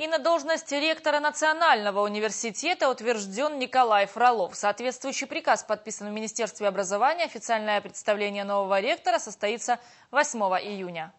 И на должность ректора Национального университета утвержден Николай Фролов. Соответствующий приказ подписан в Министерстве образования. Официальное представление нового ректора состоится 8 июня.